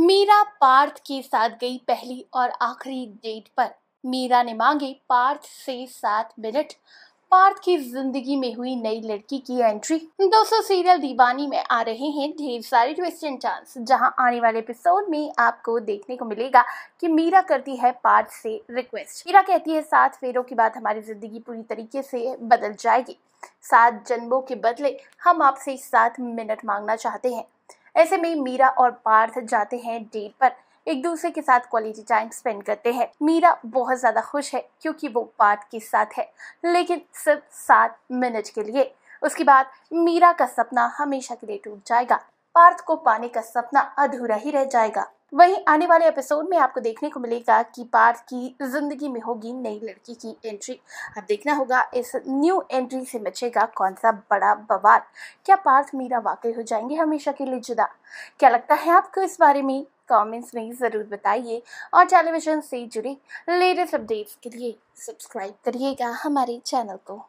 मीरा पार्थ के साथ गई पहली और आखिरी डेट पर मीरा ने मांगे पार्थ से सात मिनट पार्थ की जिंदगी में हुई नई लड़की की एंट्री दोस्तों सीरियल दीवानी में आ रहे हैं ढेर सारे ट्विस्ट एंड चांस जहां आने वाले एपिसोड में आपको देखने को मिलेगा कि मीरा करती है पार्थ से रिक्वेस्ट मीरा कहती है सात फेरों के बाद हमारी जिंदगी पूरी तरीके से बदल जाएगी सात जन्मों के बदले हम आपसे सात मिनट मांगना चाहते हैं ऐसे में मीरा और पार्थ जाते हैं डेट पर एक दूसरे के साथ क्वालिटी टाइम स्पेंड करते हैं मीरा बहुत ज्यादा खुश है क्योंकि वो पार्थ के साथ है लेकिन सिर्फ सात मिनट के लिए उसके बाद मीरा का सपना हमेशा के लिए टूट जाएगा पार्थ को पाने का सपना अधूरा ही रह जाएगा वहीं आने वाले एपिसोड में आपको देखने को मिलेगा कि पार्थ की जिंदगी में होगी नई लड़की की एंट्री अब देखना होगा इस न्यू एंट्री से मचेगा कौन सा बड़ा बवाल क्या पार्थ मीरा वाकई हो जाएंगे हमेशा के लिए जुदा क्या लगता है आपको इस बारे में कमेंट्स में ज़रूर बताइए और टेलीविज़न से जुड़े लेटेस्ट अपडेट्स के लिए सब्सक्राइब करिएगा हमारे चैनल को